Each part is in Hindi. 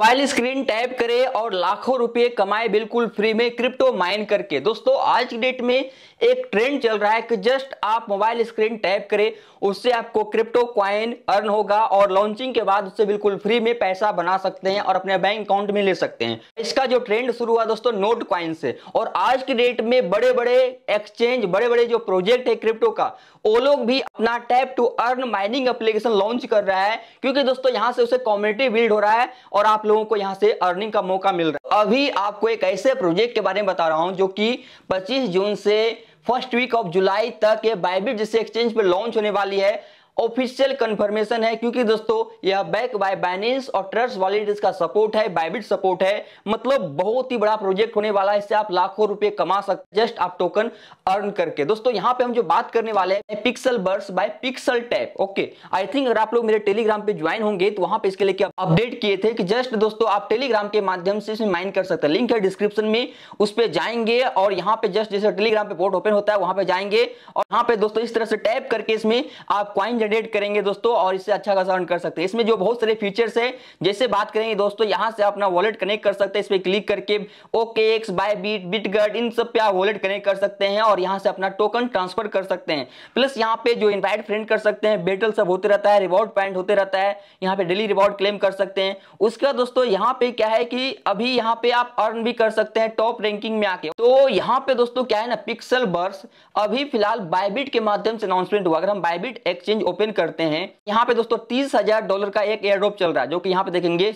मोबाइल स्क्रीन टैप करें और लाखों रुपए कमाए बिल्कुल फ्री में क्रिप्टो माइन करके दोस्तों आज की डेट में एक ट्रेंड चल रहा है कि जस्ट आप मोबाइल स्क्रीन टैप करें उससे आपको क्रिप्टो क्वाइन अर्न होगा और लॉन्चिंग के बाद उससे बिल्कुल फ्री में पैसा बना सकते हैं और अपने बैंक अकाउंट में ले सकते हैं इसका जो ट्रेंड शुरू हुआ दोस्तों नोट क्वाइन से और आज की डेट में बड़े बड़े एक्सचेंज बड़े बड़े जो प्रोजेक्ट है क्रिप्टो का वो लोग भी अपना tap to earn mining application launch कर रहा है क्योंकि दोस्तों यहाँ से उसे कॉम्युनिटी बिल्ड हो रहा है और आप लोगों को यहाँ से अर्निंग का मौका मिल रहा है अभी आपको एक ऐसे प्रोजेक्ट के बारे में बता रहा हूँ जो कि 25 जून से फर्स्ट वीक ऑफ जुलाई तक ये बाइबिट जैसे एक्सचेंज पे लॉन्च होने वाली है ऑफिशियल कंफर्मेशन है क्योंकि दोस्तों यह बैक बाय बाइनेंस और ट्रस्ट वॉलेट इसका सपोर्ट है बाइबिट सपोर्ट है मतलब बहुत ही बड़ा प्रोजेक्ट होने वाला है इससे आप लाखों रुपए कमा सकते हैं जस्ट आप टोकन अर्न करके दोस्तों यहां पे हम जो बात करने वाले हैं Pixel Verse by Pixel Tap okay I think अगर आप लोग मेरे टेलीग्राम पे ज्वाइन होंगे तो वहां पर इसके लिए अपडेट किए थे कि जस्ट दोस्तों आप टेलीग्राम के माध्यम से इसमें माइन कर सकते हैं लिंक है डिस्क्रिप्शन में उस पर जाएंगे और यहाँ पे जस्ट जैसे टेलीग्राम पे पोर्ट ओपन होता है वहां पर जाएंगे और यहाँ पे दोस्तों इस तरह से टैप करके इसमें आप क्वाइन अपग्रेडेड करेंगे दोस्तों और इससे अच्छा खासा अर्न कर सकते हैं इसमें जो बहुत सारे फीचर्स है जैसे बात करेंगे दोस्तों यहाँ से अपना वॉलेट कनेक्ट कर सकते हैं इस पर क्लिक करके okay X Bybit Bitguard इन सब पे आप वॉलेट कनेक्ट कर सकते हैं और यहाँ से अपना टोकन ट्रांसफर कर सकते हैं प्लस यहाँ पे जो इन्वाइट फ्रेंड कर सकते हैं बेटल सब होते रहता है रिवॉर्ड पॉइंट होते रहता है यहाँ पे डेली रिवॉर्ड क्लेम कर सकते हैं उसके बाद दोस्तों यहाँ पे क्या है कि अभी यहाँ पे आप अर्न भी कर सकते हैं टॉप रैंकिंग में आके तो यहाँ पे दोस्तों क्या है ना पिक्सल बर्स अभी फिलहाल बायबिट के माध्यम से अनाउंसमेंट हुआ अगर हम बायबिट एक्सचेंज ओपन करते हैं यहाँ पे दोस्तों तीस हजार डॉलर का एक एयर चल रहा है जो कि यहाँ पे देखेंगे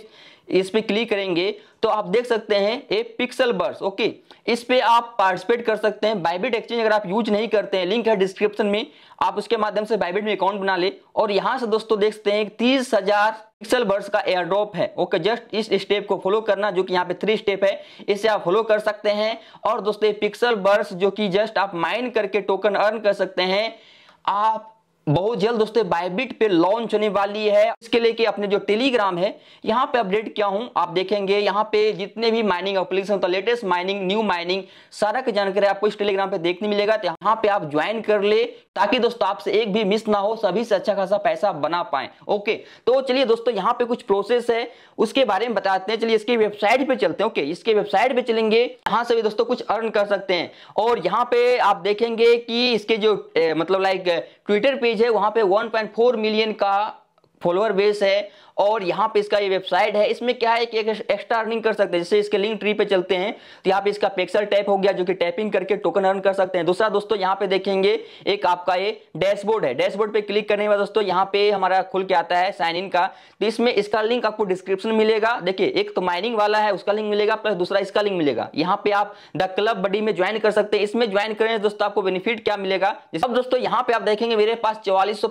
इस पर क्लिक करेंगे तो आप देख सकते हैं ए पिक्सल बर्स ओके इस पे आप पार्टिसिपेट कर सकते हैं बाइबिट एक्सचेंज अगर आप यूज नहीं करते हैं लिंक है डिस्क्रिप्शन में आप उसके माध्यम से बाइबिट में अकाउंट बना ले और यहाँ से दोस्तों देखते हैं तीस हजार पिक्सल बर्स का एयर ड्रॉप है ओके जस्ट इस स्टेप को फॉलो करना जो कि यहाँ पे थ्री स्टेप है इसे आप फॉलो कर सकते हैं और दोस्तों पिक्सल बर्स जो कि जस्ट आप माइन करके टोकन अर्न कर सकते हैं आप बहुत जल्द दोस्तों बायबिट पे लॉन्च होने वाली है इसके लेके अपने जो टेलीग्राम है यहाँ पे अपडेट क्या हूँ आप देखेंगे यहाँ पे जितने भी माइनिंग एप्लीकेशन तो लेटेस्ट माइनिंग न्यू माइनिंग सारा की जानकारी आपको इस टेलीग्राम पे देखने मिलेगा तो यहाँ पे आप ज्वाइन कर ले ताकि दोस्तों आपसे एक भी मिस ना हो सभी से अच्छा खासा पैसा बना पाए ओके तो चलिए दोस्तों यहाँ पे कुछ प्रोसेस है उसके बारे में बताते हैं चलिए इसकी वेबसाइट पे चलते हैं ओके इसके वेबसाइट पे चलेंगे यहाँ से भी दोस्तों कुछ अर्न कर सकते हैं और यहाँ पे आप देखेंगे कि इसके जो ए, मतलब लाइक ट्विटर पेज है वहां पे वन मिलियन का फॉलोअर बेस है और यहाँ पे इसका ये वेबसाइट है इसमें क्या है कि एक एक्स्ट्रा अर्निंग कर सकते हैं जैसे इसके लिंक ट्री पे चलते हैं तो यहाँ पे इसका पिक्सल टैप हो गया जो कि टैपिंग करके टोकन अर्न कर सकते हैं दूसरा दोस्तों यहाँ पे देखेंगे एक आपका ये डैशबोर्ड है डैशबोर्ड पे क्लिक करने वाला दोस्तों यहाँ पे हमारा खुल के आता है साइन इन का तो इसमें इसका लिंक आपको डिस्क्रिप्शन मिलेगा देखिए एक तो माइनिंग वाला है उसका लिंक मिलेगा प्लस दूसरा इसका लिंक मिलेगा यहाँ पे आप द क्लब बडी में ज्वाइन कर सकते हैं इसमें ज्वाइन करें दोस्तों आपको बेनिफिट क्या मिलेगा अब दोस्तों यहाँ पे आप देखेंगे मेरे पास चौवालीस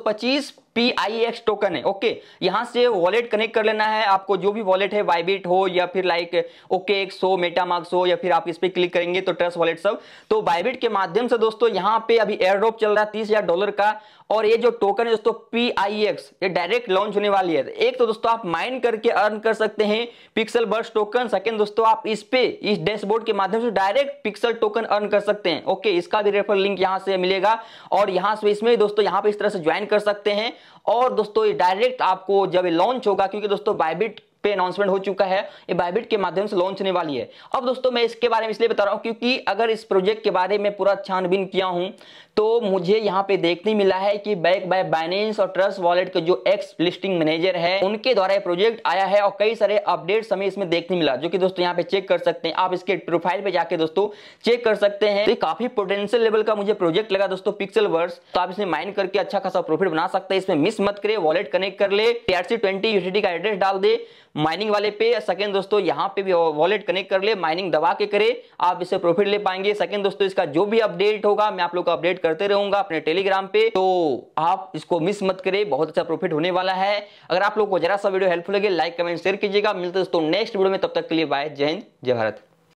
पी आई एक्स टोकन है ओके यहां से वॉलेट कनेक्ट कर लेना है आपको जो भी वॉलेट है वाइबिट हो या फिर लाइक ओके एक्स हो मेटामार्क्स हो या फिर आप इस पर क्लिक करेंगे तो ट्रस्ट वॉलेट सब तो वाइबिट के माध्यम से दोस्तों यहाँ पे अभी एयर ड्रॉप चल रहा है तीस हजार डॉलर का और ये जो टोकन है दोस्तों पी आई एक्स ये डायरेक्ट लॉन्च होने वाली है एक तो दोस्तों आप माइन करके अर्न कर सकते हैं पिक्सल बर्स टोकन सेकेंड दोस्तों आप इस पे इस डैशबोर्ड के माध्यम से डायरेक्ट पिक्सल टोकन अर्न कर सकते हैं ओके इसका भी रेफर लिंक यहाँ से मिलेगा और यहाँ से इसमें दोस्तों यहाँ पे इस तरह से ज्वाइन कर सकते हैं और दोस्तों ये डायरेक्ट आपको जब लॉन्च होगा क्योंकि दोस्तों बाइबिट पे अनाउंसमेंट हो चुका है ये बाइबिट के माध्यम से लॉन्च होने वाली है अब दोस्तों मैं इसके बारे में इसलिए बता रहा हूँ क्योंकि अगर इस प्रोजेक्ट के बारे में पूरा छानबीन किया हूँ तो मुझे यहाँ पे देखने मिला है कि बैक बाय बाइनेंस और ट्रस्ट वॉलेट के जो एक्स लिस्टिंग मैनेजर है उनके द्वारा प्रोजेक्ट आया है और कई सारे अपडेट्स हमें इसमें देखने मिला जो कि दोस्तों यहाँ पे चेक कर सकते हैं आप इसके प्रोफाइल पे जाके दोस्तों चेक कर सकते हैं तो काफी पोटेंशियल लेवल का मुझे प्रोजेक्ट लगा दोस्तों पिक्सल वर्स तो आप इसमें माइन करके अच्छा खासा प्रॉफिट बना सकते हैं इसमें मिस मत करे वॉलेट कनेक्ट कर ले टीआरसी ट्वेंटी का एड्रेस डाल दे माइनिंग वाले पे सेकेंड दोस्तों यहाँ पे भी वॉलेट कनेक्ट कर ले माइनिंग दबा के करे आप इससे प्रॉफिट ले पाएंगे सेकेंड दोस्तों इसका जो भी अपडेट होगा मैं आप लोग को अपडेट करते रहूंगा अपने टेलीग्राम पे तो आप इसको मिस मत करें बहुत अच्छा प्रॉफिट होने वाला है अगर आप लोग को जरा सा वीडियो हेल्पफुल लगे लाइक कमेंट शेयर कीजिएगा मिलते दोस्तों नेक्स्ट वीडियो में तब तक के लिए बाय जय हिंद जय भारत